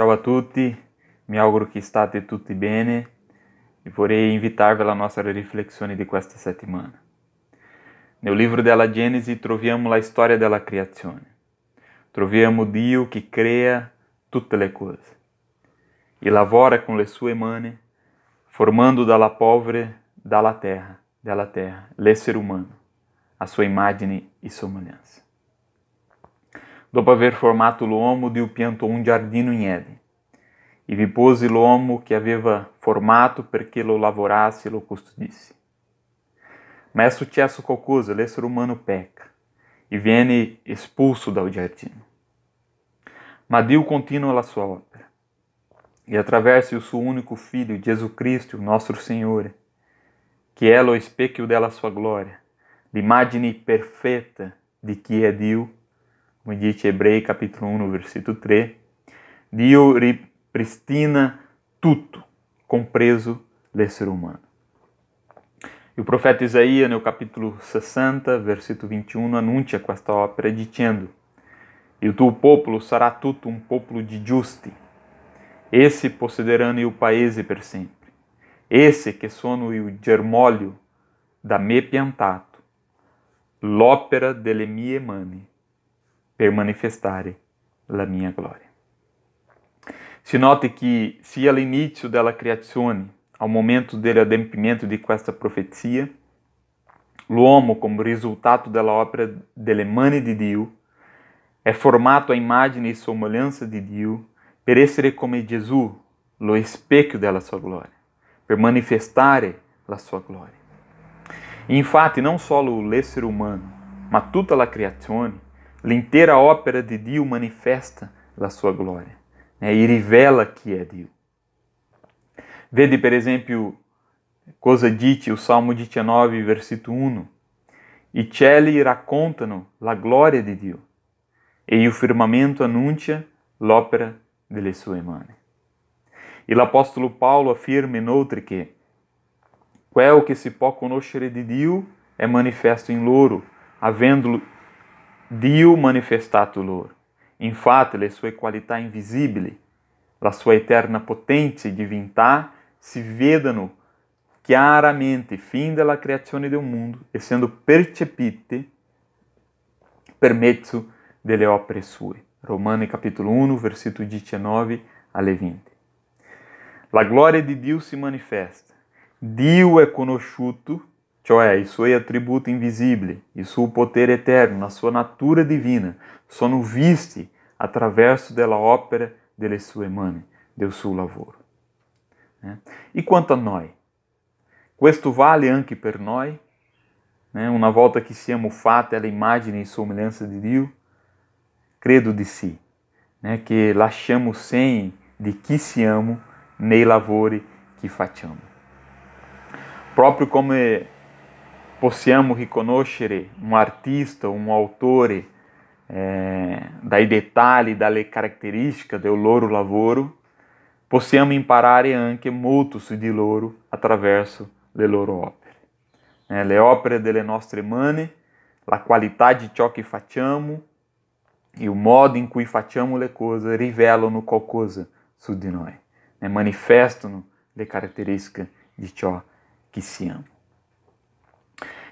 Ciao a tutti, mi auguro che state tutti bene e vorrei invitarvi alla nostra riflessione di questa settimana. No livro della Genesi troviamo la storia della creazione. Troviamo Dio che crea tutte le cose e lavora con le sue mani, formando dalla pobre, dalla terra, della terra, l'essere umano, a sua immagine e somiglianza dopo aver formato l'uomo di pianto un giardino in Eden. E vi pose l'uomo che aveva formato perché lo lavorasse e lo custodisse. Ma è successo qualcosa, l'essere umano peca e viene expulso dal giardino. Ma Dio continua la sua opera e attraverso il suo unico Filho, Gesù Cristo, il nostro Signore, che è lo specchio della sua gloria, l'immagine perfetta di chi è Dio come dice Ebrei capítulo 1 versículo 3, Dio ripristina tutto, compreso ser humano. E o profeta Isaías, no capítulo 60, versículo 21, anuncia esta ópera dizendo: E o teu povo será tutto um povo de justi. Esse e o país é per sempre. Esse que sono o germólio da me piantato, l'opera delle mie mani, per manifestare la mia gloria. Si note che sia all'inizio della creazione, al momento dell'adempimento di questa profezia, l'uomo, come risultato dell'opera delle mani di Dio, è formato a immagine e somiglianza di Dio per essere come Gesù, lo specchio della sua gloria, per manifestare la sua gloria. E infatti non solo l'essere umano, ma tutta la creazione inteira ópera de Dio manifesta a sua glória né, e revela que é Dio. Vede, por exemplo, cosa dite o Salmo 19, versículo 1. I cieli raccontano la glória de Dio e o firmamento annuncia l'opera delle sue mani. E apóstolo Paulo afirma inoltre che quel que se può conoscere de Dio é manifesto louro, havendo avendolo Dio manifestato lor. Infatti le sue qualità invisibili, la sua eterna potente diventà si vedano chiaramente fin dalla creazione del mondo, essendo percepite per mezzo delle opere sue. Romani capitolo 1, versículo 19 alle 20. La glória di Dio si manifesta. Dio é conosciuto cioè il é, suoi attributi invisibili, il suo potere eterno, la sua natura divina, sono visti attraverso della opera delle sue mani, del suo lavoro. Né? E quanto a noi? Questo vale anche per noi? Né? Una volta che siamo fatti é all'immagine e somiglianza di Dio? Credo di sì, né? che lasciamo segni di chi siamo nei lavori che facciamo. Proprio come é possiamo riconoscere um artista, um autore eh, dai dettagli, dalle caratteristiche del loro lavoro, possiamo imparare anche molto di loro attraverso le loro opere. Eh, le opere delle nostre mani, la qualità di ciò che facciamo e il modo in cui facciamo le cose rivelano qualcosa su di noi, eh, manifestano le caratteristiche di ciò che siamo.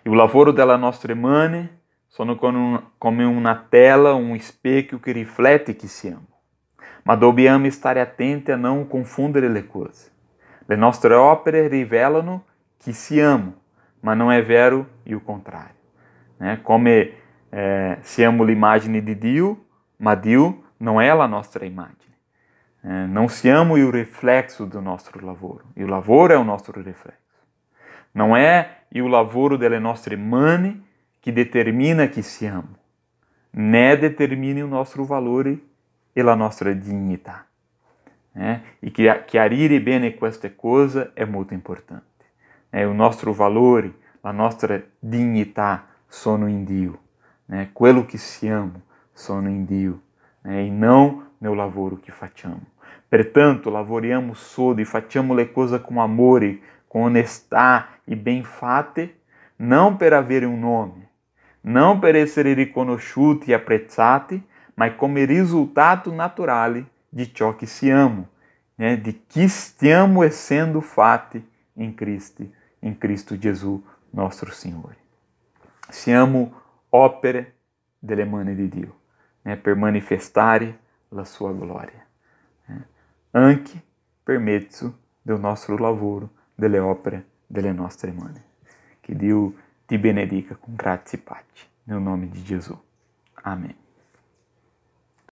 E o lavoro della nostra mane sono come uma tela, um espelho que reflete que se ama. Ma dobbiamo stare attenti a não confundir le cose. Le nostre opere rivelano que se amam, mas não é vero e o contrário. Né? Come eh, siamo imagem di Dio, ma Dio não é a nossa imagem. Eh, não né? se ama e o reflexo do nosso lavoro. E o lavoro é o nosso reflexo. Não é e o lavoro delle nostre mani que determina que amo, né determina o nosso valor e a nossa dignidade. Né? E que chiarire bene queste cose é muito importante. Né? O nosso valor, a nossa dignidade sono in Dio, né? quello que amo, sono in Dio, né? e não no lavoro que facciamo. Portanto, lavoriamo sodo e facciamo le cose com amore, com honestà e bem fate, não per avere um nome, não per essere riconosciuti e apprezzati, mas como resultado naturale de ciò que se né? de que stiamo essendo é fate em Cristo, em Cristo Jesus, nosso Senhor. Se amo opere delle mani di Dio, né? per manifestare la sua glória. Né? Anche per mezzo del nostro lavoro, delle opere delle nostre mani. Que Deus te benedica com graça e paz. No nome de Jesus. Amém.